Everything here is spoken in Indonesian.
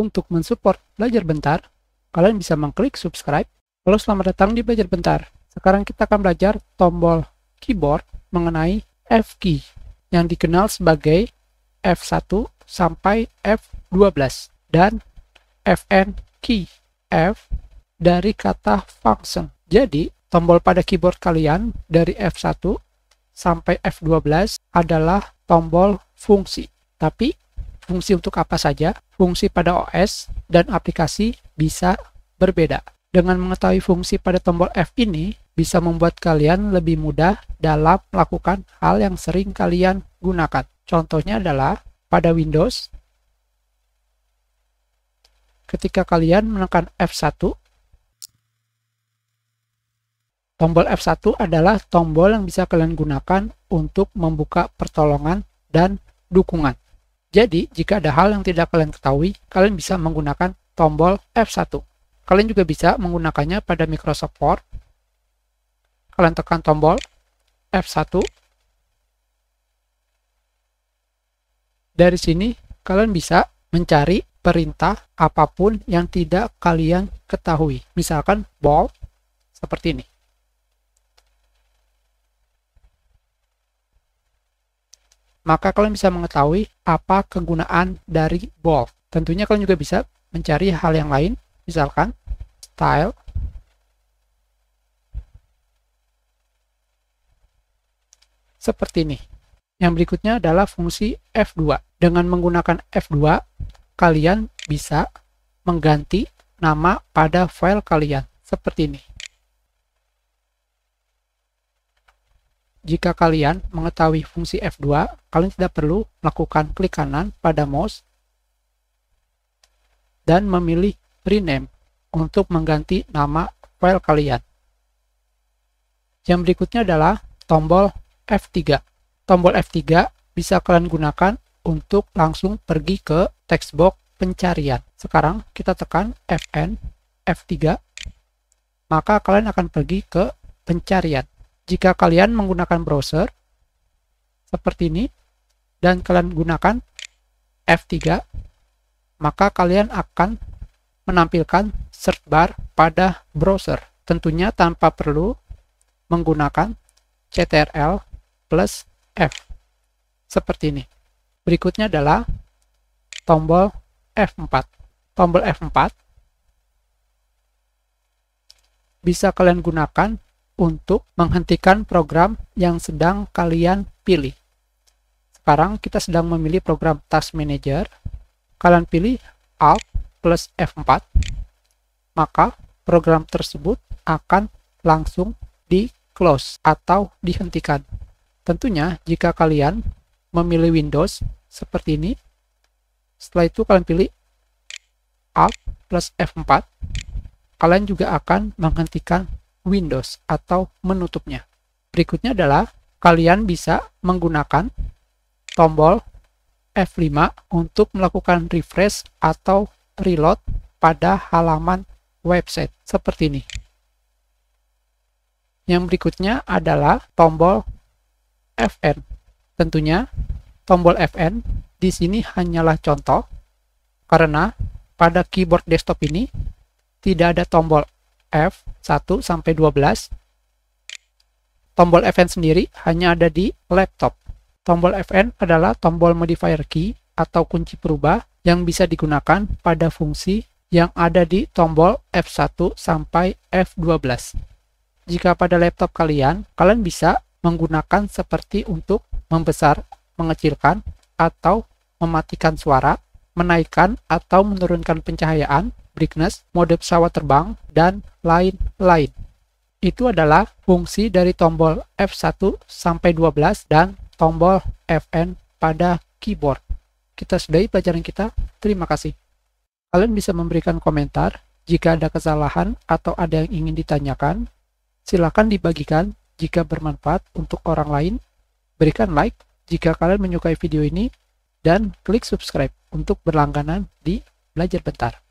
Untuk mensupport Belajar Bentar, kalian bisa mengklik subscribe. Lalu selamat datang di Belajar Bentar. Sekarang kita akan belajar tombol keyboard mengenai F key yang dikenal sebagai F1 sampai F12 dan Fn key F dari kata function. Jadi, tombol pada keyboard kalian dari F1 sampai F12 adalah tombol fungsi. Tapi fungsi untuk apa saja, fungsi pada OS, dan aplikasi bisa berbeda. Dengan mengetahui fungsi pada tombol F ini, bisa membuat kalian lebih mudah dalam melakukan hal yang sering kalian gunakan. Contohnya adalah pada Windows, ketika kalian menekan F1, tombol F1 adalah tombol yang bisa kalian gunakan untuk membuka pertolongan dan dukungan. Jadi, jika ada hal yang tidak kalian ketahui, kalian bisa menggunakan tombol F1. Kalian juga bisa menggunakannya pada Microsoft Word. Kalian tekan tombol F1. Dari sini, kalian bisa mencari perintah apapun yang tidak kalian ketahui. Misalkan bold, seperti ini. maka kalian bisa mengetahui apa kegunaan dari bold. Tentunya kalian juga bisa mencari hal yang lain, misalkan style seperti ini. Yang berikutnya adalah fungsi F2. Dengan menggunakan F2, kalian bisa mengganti nama pada file kalian seperti ini. Jika kalian mengetahui fungsi F2, kalian tidak perlu melakukan klik kanan pada mouse dan memilih rename untuk mengganti nama file kalian. Yang berikutnya adalah tombol F3. Tombol F3 bisa kalian gunakan untuk langsung pergi ke textbox pencarian. Sekarang kita tekan Fn F3, maka kalian akan pergi ke pencarian jika kalian menggunakan browser seperti ini dan kalian gunakan F3 maka kalian akan menampilkan search bar pada browser tentunya tanpa perlu menggunakan CTRL plus F seperti ini berikutnya adalah tombol F4 tombol F4 bisa kalian gunakan untuk menghentikan program yang sedang kalian pilih. Sekarang kita sedang memilih program Task Manager. Kalian pilih Alt plus F4, maka program tersebut akan langsung di-close atau dihentikan. Tentunya jika kalian memilih Windows seperti ini, setelah itu kalian pilih Alt plus F4, kalian juga akan menghentikan Windows atau menutupnya. Berikutnya adalah kalian bisa menggunakan tombol F5 untuk melakukan refresh atau reload pada halaman website seperti ini. Yang berikutnya adalah tombol FN. Tentunya tombol FN di sini hanyalah contoh karena pada keyboard desktop ini tidak ada tombol F 1 sampai 12. Tombol Fn sendiri hanya ada di laptop. Tombol Fn adalah tombol modifier key atau kunci perubah yang bisa digunakan pada fungsi yang ada di tombol F1 sampai F12. Jika pada laptop kalian, kalian bisa menggunakan seperti untuk membesar, mengecilkan, atau mematikan suara, menaikkan atau menurunkan pencahayaan, Preakness, mode pesawat terbang, dan lain-lain. Itu adalah fungsi dari tombol F1 sampai 12 dan tombol Fn pada keyboard. Kita sudahi pelajaran kita. Terima kasih. Kalian bisa memberikan komentar jika ada kesalahan atau ada yang ingin ditanyakan. Silakan dibagikan jika bermanfaat untuk orang lain. Berikan like jika kalian menyukai video ini dan klik subscribe untuk berlangganan di Belajar Bentar.